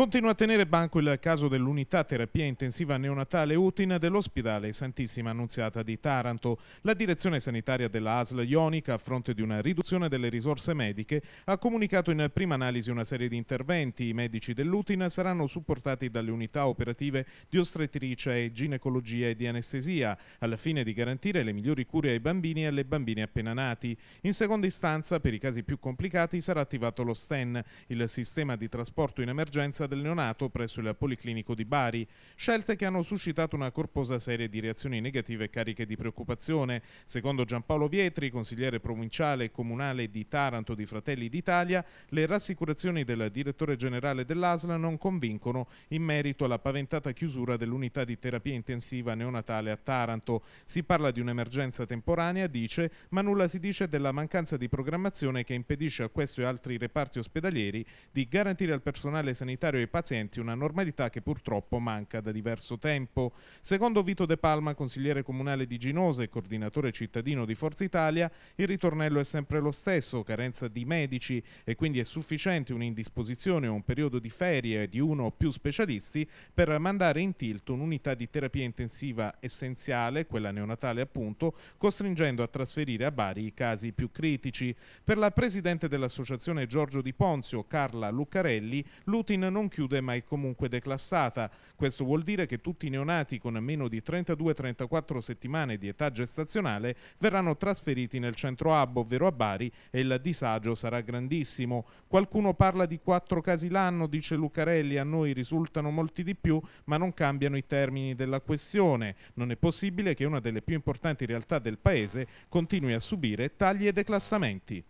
Continua a tenere banco il caso dell'unità terapia intensiva neonatale UTIN dell'ospedale Santissima Annunziata di Taranto. La direzione sanitaria della ASL Ionica, a fronte di una riduzione delle risorse mediche, ha comunicato in prima analisi una serie di interventi. I medici dell'UTIN saranno supportati dalle unità operative di ostetricia e ginecologia e di anestesia, al fine di garantire le migliori cure ai bambini e alle bambine appena nati. In seconda istanza, per i casi più complicati, sarà attivato lo STEN, il sistema di trasporto in emergenza del neonato presso il Policlinico di Bari, scelte che hanno suscitato una corposa serie di reazioni negative e cariche di preoccupazione. Secondo Giampaolo Vietri, consigliere provinciale e comunale di Taranto di Fratelli d'Italia, le rassicurazioni del direttore generale dell'ASLA non convincono in merito alla paventata chiusura dell'unità di terapia intensiva neonatale a Taranto. Si parla di un'emergenza temporanea, dice, ma nulla si dice della mancanza di programmazione che impedisce a questo e altri reparti ospedalieri di garantire al personale sanitario ai pazienti una normalità che purtroppo manca da diverso tempo. Secondo Vito De Palma, consigliere comunale di Ginose e coordinatore cittadino di Forza Italia, il ritornello è sempre lo stesso, carenza di medici e quindi è sufficiente un'indisposizione o un periodo di ferie di uno o più specialisti per mandare in tilt un'unità di terapia intensiva essenziale, quella neonatale appunto, costringendo a trasferire a Bari i casi più critici. Per la presidente dell'associazione Giorgio Di Ponzio, Carla Luccarelli, l'UTIN non non chiude ma è comunque declassata. Questo vuol dire che tutti i neonati con meno di 32-34 settimane di età gestazionale verranno trasferiti nel centro hub, ovvero a Bari, e il disagio sarà grandissimo. Qualcuno parla di quattro casi l'anno, dice Lucarelli, a noi risultano molti di più, ma non cambiano i termini della questione. Non è possibile che una delle più importanti realtà del Paese continui a subire tagli e declassamenti.